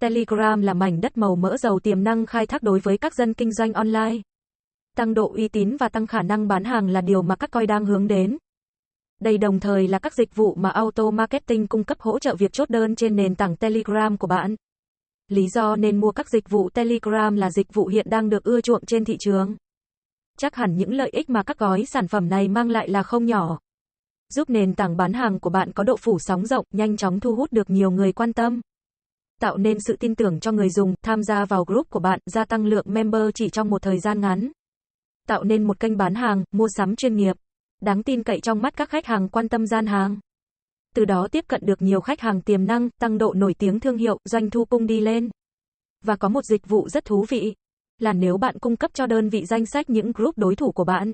Telegram là mảnh đất màu mỡ giàu tiềm năng khai thác đối với các dân kinh doanh online. Tăng độ uy tín và tăng khả năng bán hàng là điều mà các coi đang hướng đến. Đây đồng thời là các dịch vụ mà Auto Marketing cung cấp hỗ trợ việc chốt đơn trên nền tảng Telegram của bạn. Lý do nên mua các dịch vụ Telegram là dịch vụ hiện đang được ưa chuộng trên thị trường. Chắc hẳn những lợi ích mà các gói sản phẩm này mang lại là không nhỏ. Giúp nền tảng bán hàng của bạn có độ phủ sóng rộng, nhanh chóng thu hút được nhiều người quan tâm tạo nên sự tin tưởng cho người dùng, tham gia vào group của bạn, gia tăng lượng member chỉ trong một thời gian ngắn. Tạo nên một kênh bán hàng, mua sắm chuyên nghiệp, đáng tin cậy trong mắt các khách hàng quan tâm gian hàng. Từ đó tiếp cận được nhiều khách hàng tiềm năng, tăng độ nổi tiếng thương hiệu, doanh thu cung đi lên. Và có một dịch vụ rất thú vị, là nếu bạn cung cấp cho đơn vị danh sách những group đối thủ của bạn.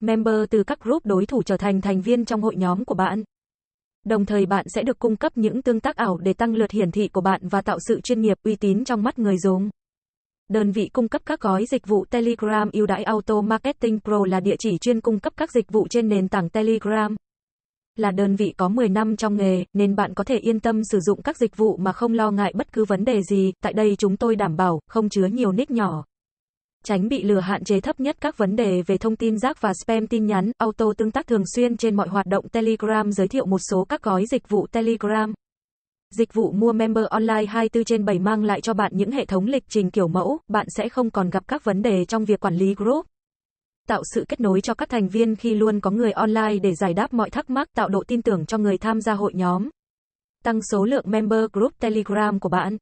Member từ các group đối thủ trở thành thành viên trong hội nhóm của bạn. Đồng thời bạn sẽ được cung cấp những tương tác ảo để tăng lượt hiển thị của bạn và tạo sự chuyên nghiệp uy tín trong mắt người dùng. Đơn vị cung cấp các gói dịch vụ Telegram ưu đãi Auto Marketing Pro là địa chỉ chuyên cung cấp các dịch vụ trên nền tảng Telegram. Là đơn vị có 10 năm trong nghề, nên bạn có thể yên tâm sử dụng các dịch vụ mà không lo ngại bất cứ vấn đề gì. Tại đây chúng tôi đảm bảo không chứa nhiều nick nhỏ tránh bị lừa hạn chế thấp nhất các vấn đề về thông tin rác và spam tin nhắn, auto tương tác thường xuyên trên mọi hoạt động Telegram giới thiệu một số các gói dịch vụ Telegram. Dịch vụ mua member online 24 trên 7 mang lại cho bạn những hệ thống lịch trình kiểu mẫu, bạn sẽ không còn gặp các vấn đề trong việc quản lý group. Tạo sự kết nối cho các thành viên khi luôn có người online để giải đáp mọi thắc mắc, tạo độ tin tưởng cho người tham gia hội nhóm. Tăng số lượng member group Telegram của bạn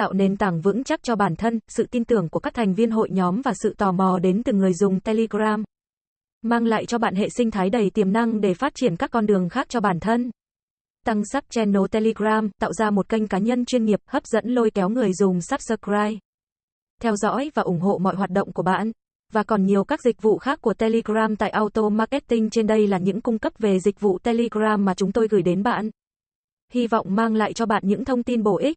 tạo nền tảng vững chắc cho bản thân, sự tin tưởng của các thành viên hội nhóm và sự tò mò đến từ người dùng Telegram. Mang lại cho bạn hệ sinh thái đầy tiềm năng để phát triển các con đường khác cho bản thân. Tăng sắc channel Telegram tạo ra một kênh cá nhân chuyên nghiệp hấp dẫn lôi kéo người dùng subscribe. Theo dõi và ủng hộ mọi hoạt động của bạn. Và còn nhiều các dịch vụ khác của Telegram tại Auto Marketing trên đây là những cung cấp về dịch vụ Telegram mà chúng tôi gửi đến bạn. Hy vọng mang lại cho bạn những thông tin bổ ích